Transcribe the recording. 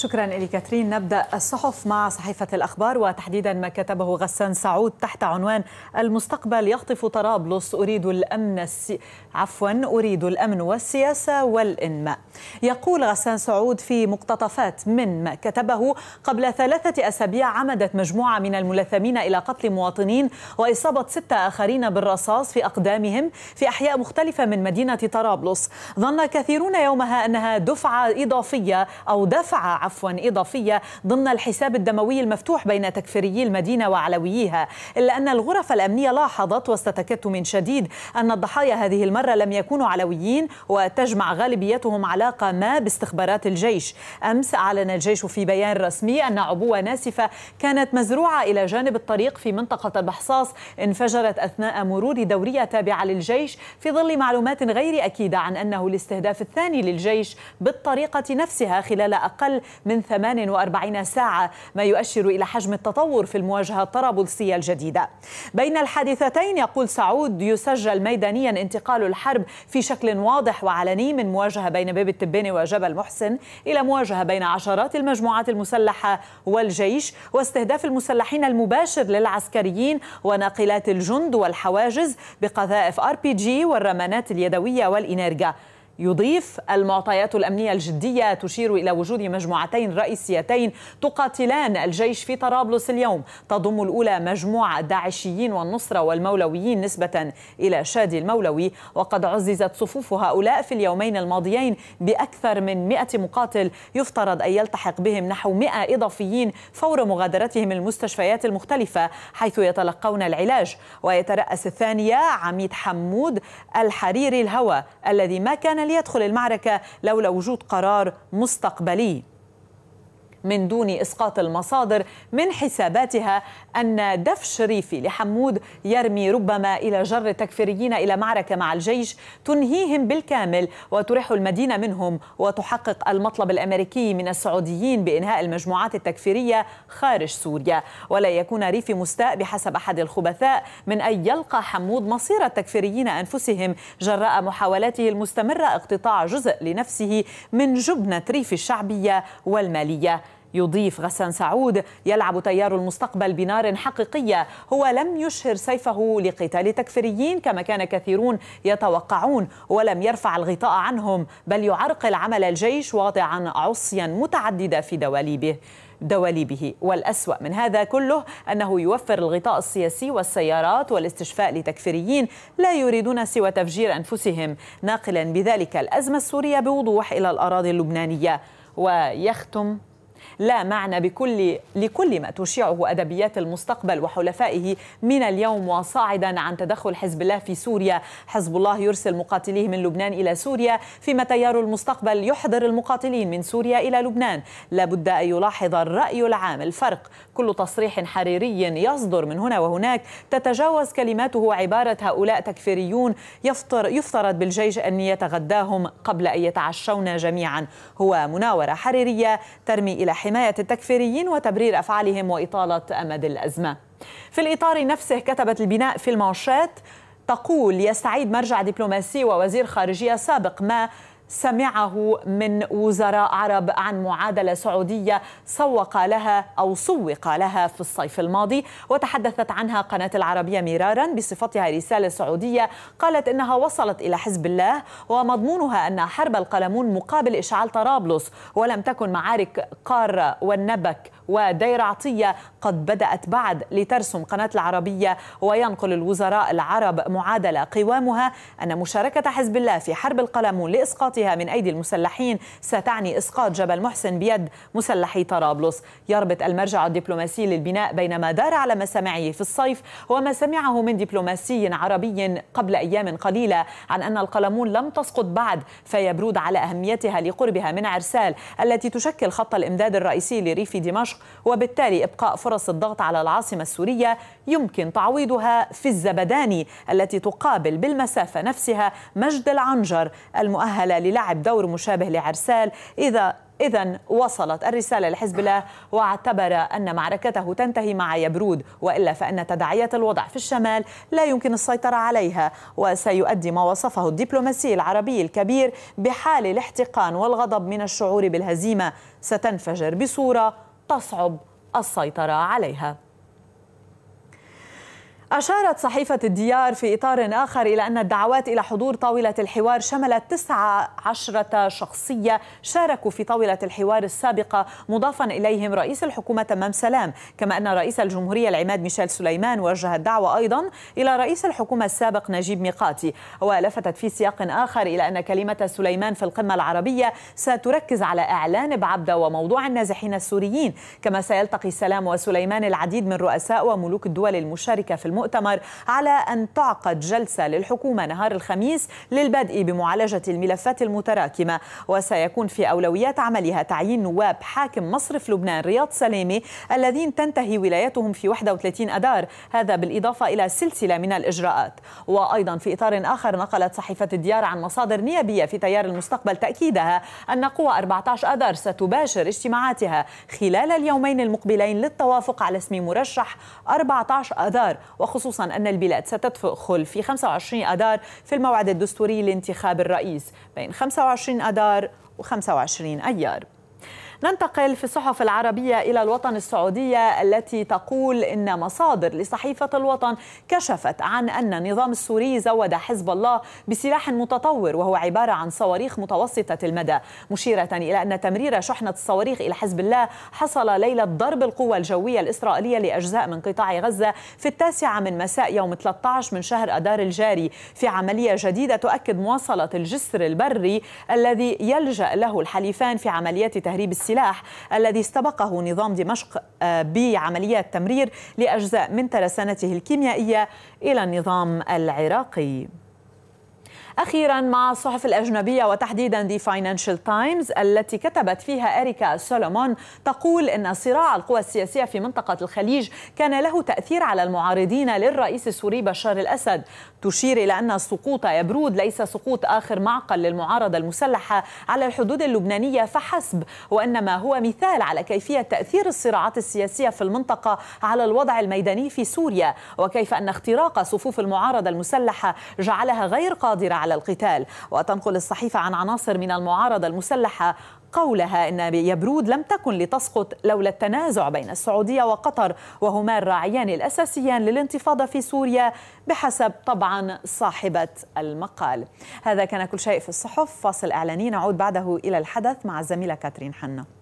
شكرا إلي كاترين نبدأ الصحف مع صحيفة الأخبار وتحديدا ما كتبه غسان سعود تحت عنوان المستقبل يخطف طرابلس أريد الأمن السي... عفوا أريد الأمن والسياسة والإنماء يقول غسان سعود في مقتطفات من ما كتبه قبل ثلاثة أسابيع عمدت مجموعة من الملثمين إلى قتل مواطنين وإصابة ستة آخرين بالرصاص في أقدامهم في أحياء مختلفة من مدينة طرابلس ظن كثيرون يومها أنها دفعة إضافية أو دفعة عفوا إضافية ضمن الحساب الدموي المفتوح بين تكفيريي المدينة وعلوييها إلا أن الغرف الأمنية لاحظت واستتكت من شديد أن الضحايا هذه المرة لم يكونوا علويين وتجمع غالبيتهم علاقة ما باستخبارات الجيش أمس أعلن الجيش في بيان رسمي أن عبوة ناسفة كانت مزروعة إلى جانب الطريق في منطقة البحصاص انفجرت أثناء مرور دورية تابعة للجيش في ظل معلومات غير أكيدة عن أنه الاستهداف الثاني للجيش بالطريقة نفسها خلال أقل من 48 ساعة ما يؤشر إلى حجم التطور في المواجهة الطرابلسية الجديدة بين الحادثتين يقول سعود يسجل ميدانيا انتقال الحرب في شكل واضح وعلني من مواجهة بين باب التبيني وجبل محسن إلى مواجهة بين عشرات المجموعات المسلحة والجيش واستهداف المسلحين المباشر للعسكريين وناقلات الجند والحواجز بقذائف ار بي جي والرمانات اليدوية والانيرجا يضيف المعطيات الأمنية الجدية تشير إلى وجود مجموعتين رئيسيتين تقاتلان الجيش في طرابلس اليوم تضم الأولى مجموعة داعشيين والنصرة والمولويين نسبة إلى شادي المولوي وقد عززت صفوف هؤلاء في اليومين الماضيين بأكثر من 100 مقاتل يفترض أن يلتحق بهم نحو 100 إضافيين فور مغادرتهم المستشفيات المختلفة حيث يتلقون العلاج ويترأس الثانية عميد حمود الحريري الهوى الذي ما كان ليدخل المعركة لولا وجود قرار مستقبلي من دون إسقاط المصادر من حساباتها أن دفش ريفي لحمود يرمي ربما إلى جر التكفيريين إلى معركة مع الجيش تنهيهم بالكامل وتريح المدينة منهم وتحقق المطلب الأمريكي من السعوديين بإنهاء المجموعات التكفيرية خارج سوريا ولا يكون ريفي مستاء بحسب أحد الخبثاء من أن يلقى حمود مصير التكفيريين أنفسهم جراء محاولاته المستمرة اقتطاع جزء لنفسه من جبنة ريف الشعبية والمالية يضيف غسان سعود يلعب تيار المستقبل بنار حقيقية هو لم يشهر سيفه لقتال تكفيريين كما كان كثيرون يتوقعون ولم يرفع الغطاء عنهم بل يعرقل عمل الجيش واضعا عصيا متعددة في دواليبه دواليبه والأسوأ من هذا كله أنه يوفر الغطاء السياسي والسيارات والاستشفاء لتكفيريين لا يريدون سوى تفجير أنفسهم ناقلا بذلك الأزمة السورية بوضوح إلى الأراضي اللبنانية ويختم لا معنى بكل لكل ما تشيعه ادبيات المستقبل وحلفائه من اليوم وصاعدا عن تدخل حزب الله في سوريا، حزب الله يرسل مقاتليه من لبنان الى سوريا، فيما تيار المستقبل يحضر المقاتلين من سوريا الى لبنان، لابد ان يلاحظ الراي العام الفرق، كل تصريح حريري يصدر من هنا وهناك تتجاوز كلماته عباره هؤلاء تكفيريون يفطر يفترض بالجيش ان يتغداهم قبل ان يتعشون جميعا، هو مناوره حريريه ترمي الى حماية التكفيريين وتبرير أفعالهم وإطالة أمد الأزمة في الإطار نفسه كتبت البناء في المانشات تقول يستعيد مرجع دبلوماسي ووزير خارجية سابق ما سمعه من وزراء عرب عن معادلة سعودية سوق لها أو سوق لها في الصيف الماضي وتحدثت عنها قناة العربية مرارا بصفتها رسالة سعودية قالت إنها وصلت إلى حزب الله ومضمونها أن حرب القلمون مقابل إشعال طرابلس ولم تكن معارك قارة والنبك ودير عطية قد بدأت بعد لترسم قناة العربية وينقل الوزراء العرب معادلة قوامها أن مشاركة حزب الله في حرب القلمون لإسقاطها من أيدي المسلحين ستعني إسقاط جبل محسن بيد مسلحي طرابلس يربط المرجع الدبلوماسي للبناء بين ما دار على مسامعه في الصيف وما سمعه من دبلوماسي عربي قبل أيام قليلة عن أن القلمون لم تسقط بعد فيبرود على أهميتها لقربها من عرسال التي تشكل خط الإمداد الرئيسي لريف دمشق وبالتالي إبقاء فرص الضغط على العاصمة السورية يمكن تعويضها في الزبداني التي تقابل بالمسافة نفسها مجد العنجر المؤهلة للعب دور مشابه لعرسال إذا إذا وصلت الرسالة لحزب الله واعتبر أن معركته تنتهي مع يبرود وإلا فإن تداعيات الوضع في الشمال لا يمكن السيطرة عليها وسيؤدي ما وصفه الدبلوماسي العربي الكبير بحال الاحتقان والغضب من الشعور بالهزيمة ستنفجر بصورة تصعب السيطرة عليها أشارت صحيفة الديار في إطار آخر إلى أن الدعوات إلى حضور طاولة الحوار شملت 19 شخصية شاركوا في طاولة الحوار السابقة مضافا إليهم رئيس الحكومة تمام سلام كما أن رئيس الجمهورية العماد ميشيل سليمان وجه الدعوة أيضا إلى رئيس الحكومة السابق نجيب ميقاتي ولفتت في سياق آخر إلى أن كلمة سليمان في القمة العربية ستركز على إعلان بعبدة وموضوع النازحين السوريين كما سيلتقي سلام وسليمان العديد من رؤساء وملوك الدول المشاركة في المنطقة المؤتمر على أن تعقد جلسة للحكومة نهار الخميس للبدء بمعالجة الملفات المتراكمة وسيكون في أولويات عملها تعيين نواب حاكم مصرف لبنان رياض سلامي الذين تنتهي ولايتهم في 31 أدار هذا بالإضافة إلى سلسلة من الإجراءات وأيضا في إطار آخر نقلت صحيفة الديار عن مصادر نيابية في تيار المستقبل تأكيدها أن قوى 14 أدار ستباشر اجتماعاتها خلال اليومين المقبلين للتوافق على اسم مرشح 14 أذار وخصوصا أن البلاد ستدخل في 25 أدار في الموعد الدستوري لانتخاب الرئيس بين 25 أدار و 25 أيار ننتقل في الصحف العربية إلى الوطن السعودية التي تقول إن مصادر لصحيفة الوطن كشفت عن أن النظام السوري زود حزب الله بسلاح متطور وهو عبارة عن صواريخ متوسطة المدى مشيرة إلى أن تمرير شحنة الصواريخ إلى حزب الله حصل ليلة ضرب القوى الجوية الإسرائيلية لأجزاء من قطاع غزة في التاسعة من مساء يوم 13 من شهر أدار الجاري في عملية جديدة تؤكد مواصلة الجسر البري الذي يلجأ له الحليفان في عمليات تهريب السلاح السلاح الذي استبقه نظام دمشق آه، بعمليات تمرير لأجزاء من ترسانته الكيميائية إلى النظام العراقي أخيرا مع الصحف الأجنبية وتحديدا دي فاينانشال تايمز التي كتبت فيها أريكا سولومون تقول أن صراع القوى السياسية في منطقة الخليج كان له تأثير على المعارضين للرئيس السوري بشار الأسد تشير إلى أن سقوط يبرود ليس سقوط آخر معقل للمعارضة المسلحة على الحدود اللبنانية فحسب وإنما هو مثال على كيفية تأثير الصراعات السياسية في المنطقة على الوضع الميداني في سوريا وكيف أن اختراق صفوف المعارضة المسلحة جعلها غير قادرة على القتال وتنقل الصحيفة عن عناصر من المعارضة المسلحة قولها ان يبرود لم تكن لتسقط لولا التنازع بين السعوديه وقطر وهما الراعيان الاساسيان للانتفاضه في سوريا بحسب طبعا صاحبه المقال. هذا كان كل شيء في الصحف فاصل اعلاني نعود بعده الى الحدث مع الزميله كاترين حنا.